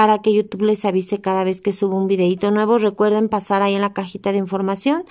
para que YouTube les avise cada vez que subo un videito nuevo. Recuerden pasar ahí en la cajita de información,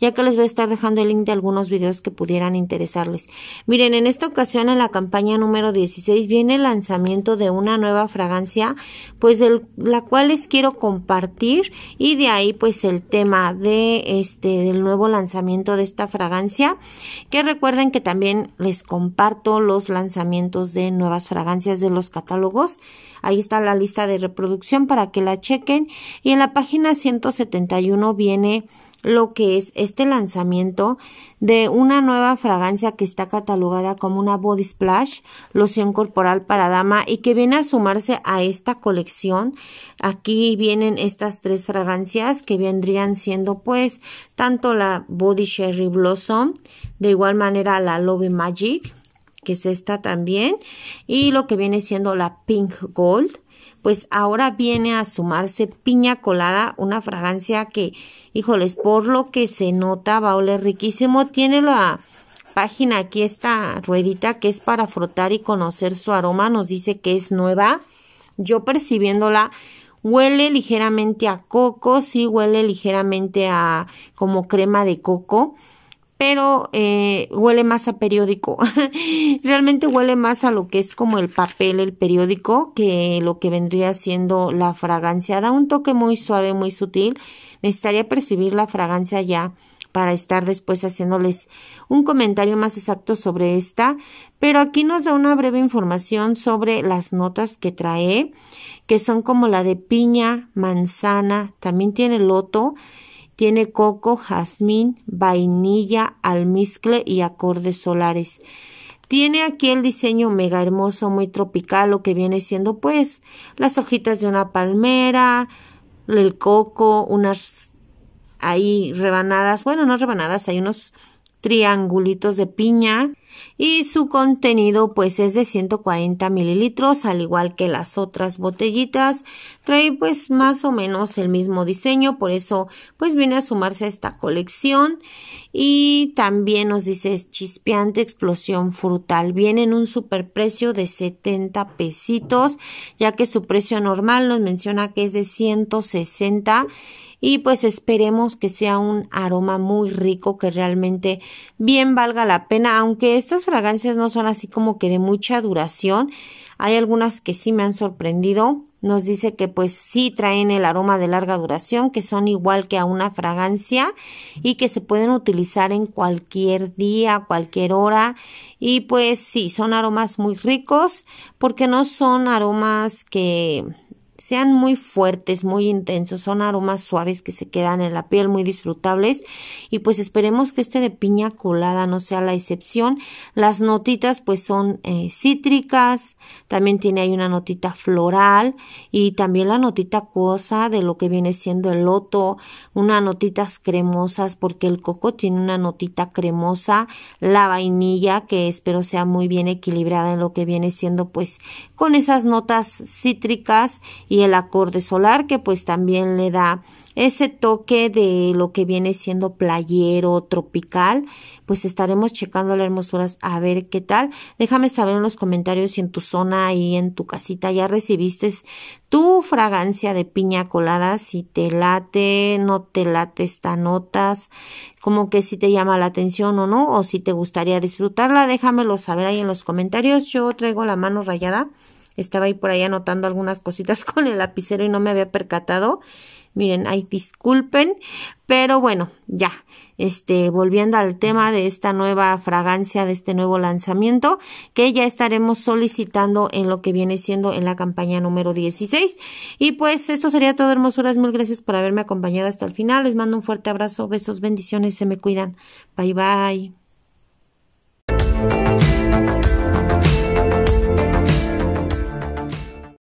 ya que les voy a estar dejando el link de algunos videos que pudieran interesarles. Miren, en esta ocasión en la campaña número 16 viene el lanzamiento de una nueva fragancia, pues de la cual les quiero compartir y de ahí pues el tema de este del nuevo lanzamiento de esta fragancia, que recuerden que también les comparto los lanzamientos de nuevas fragancias de los catálogos Ahí está la lista de reproducción para que la chequen. Y en la página 171 viene lo que es este lanzamiento de una nueva fragancia que está catalogada como una body splash, loción corporal para dama y que viene a sumarse a esta colección. Aquí vienen estas tres fragancias que vendrían siendo pues tanto la Body Sherry Blossom, de igual manera la Love Magic que es esta también, y lo que viene siendo la Pink Gold, pues ahora viene a sumarse piña colada, una fragancia que, híjoles, por lo que se nota, va a oler riquísimo, tiene la página aquí esta ruedita que es para frotar y conocer su aroma, nos dice que es nueva, yo percibiéndola, huele ligeramente a coco, sí huele ligeramente a como crema de coco, pero eh, huele más a periódico. Realmente huele más a lo que es como el papel, el periódico, que lo que vendría siendo la fragancia. Da un toque muy suave, muy sutil. Necesitaría percibir la fragancia ya para estar después haciéndoles un comentario más exacto sobre esta, pero aquí nos da una breve información sobre las notas que trae, que son como la de piña, manzana, también tiene loto, tiene coco, jazmín, vainilla, almizcle y acordes solares. Tiene aquí el diseño mega hermoso, muy tropical, lo que viene siendo pues las hojitas de una palmera, el coco, unas ahí rebanadas, bueno, no rebanadas, hay unos triangulitos de piña y su contenido pues es de 140 mililitros al igual que las otras botellitas trae pues más o menos el mismo diseño por eso pues viene a sumarse a esta colección y también nos dice chispeante explosión frutal viene en un superprecio de 70 pesitos ya que su precio normal nos menciona que es de 160 y pues esperemos que sea un aroma muy rico que realmente bien valga la pena aunque estas fragancias no son así como que de mucha duración, hay algunas que sí me han sorprendido. Nos dice que pues sí traen el aroma de larga duración, que son igual que a una fragancia y que se pueden utilizar en cualquier día, cualquier hora. Y pues sí, son aromas muy ricos porque no son aromas que sean muy fuertes, muy intensos, son aromas suaves que se quedan en la piel, muy disfrutables y pues esperemos que este de piña colada no sea la excepción. Las notitas pues son eh, cítricas, también tiene ahí una notita floral y también la notita acuosa de lo que viene siendo el loto, unas notitas cremosas porque el coco tiene una notita cremosa, la vainilla que espero sea muy bien equilibrada en lo que viene siendo pues con esas notas cítricas y el acorde solar que pues también le da ese toque de lo que viene siendo playero, tropical, pues estaremos checando las hermosuras a ver qué tal. Déjame saber en los comentarios si en tu zona y en tu casita ya recibiste tu fragancia de piña colada, si te late, no te late esta notas, como que si te llama la atención o no, o si te gustaría disfrutarla, déjamelo saber ahí en los comentarios. Yo traigo la mano rayada estaba ahí por ahí anotando algunas cositas con el lapicero y no me había percatado. Miren, ay, disculpen, pero bueno, ya. Este, volviendo al tema de esta nueva fragancia, de este nuevo lanzamiento, que ya estaremos solicitando en lo que viene siendo en la campaña número 16. Y pues esto sería todo, hermosuras. Mil gracias por haberme acompañado hasta el final. Les mando un fuerte abrazo, besos, bendiciones, se me cuidan. Bye bye.